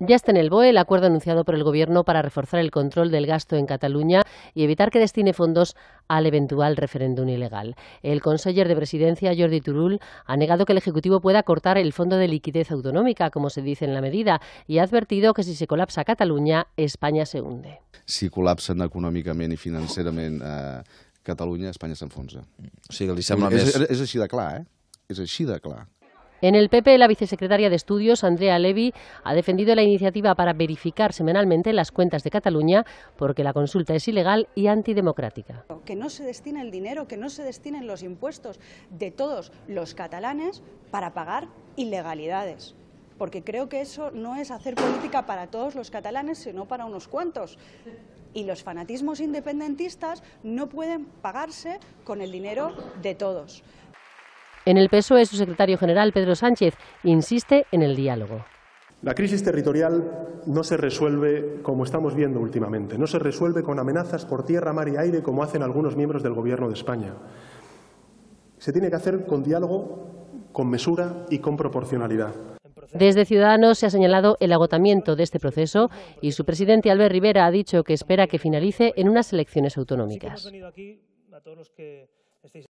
Ya está en el BOE el acuerdo anunciado por el Gobierno para reforzar el control del gasto en Cataluña y evitar que destine fondos al eventual referéndum ilegal. El conseller de Presidencia, Jordi Turul, ha negado que el Ejecutivo pueda cortar el fondo de liquidez autonómica, como se dice en la medida, y ha advertido que si se colapsa Cataluña, España se hunde. Si colapsen económicamente y financieramente eh, Cataluña, España se enfunza. O sea, de claro, eh? Es de en el PP, la vicesecretaria de Estudios, Andrea Levy, ha defendido la iniciativa para verificar semanalmente las cuentas de Cataluña porque la consulta es ilegal y antidemocrática. Que no se destine el dinero, que no se destinen los impuestos de todos los catalanes para pagar ilegalidades porque creo que eso no es hacer política para todos los catalanes, sino para unos cuantos. Y los fanatismos independentistas no pueden pagarse con el dinero de todos. En el PSOE, su secretario general, Pedro Sánchez, insiste en el diálogo. La crisis territorial no se resuelve como estamos viendo últimamente, no se resuelve con amenazas por tierra, mar y aire como hacen algunos miembros del Gobierno de España. Se tiene que hacer con diálogo, con mesura y con proporcionalidad. Desde Ciudadanos se ha señalado el agotamiento de este proceso y su presidente Albert Rivera ha dicho que espera que finalice en unas elecciones autonómicas.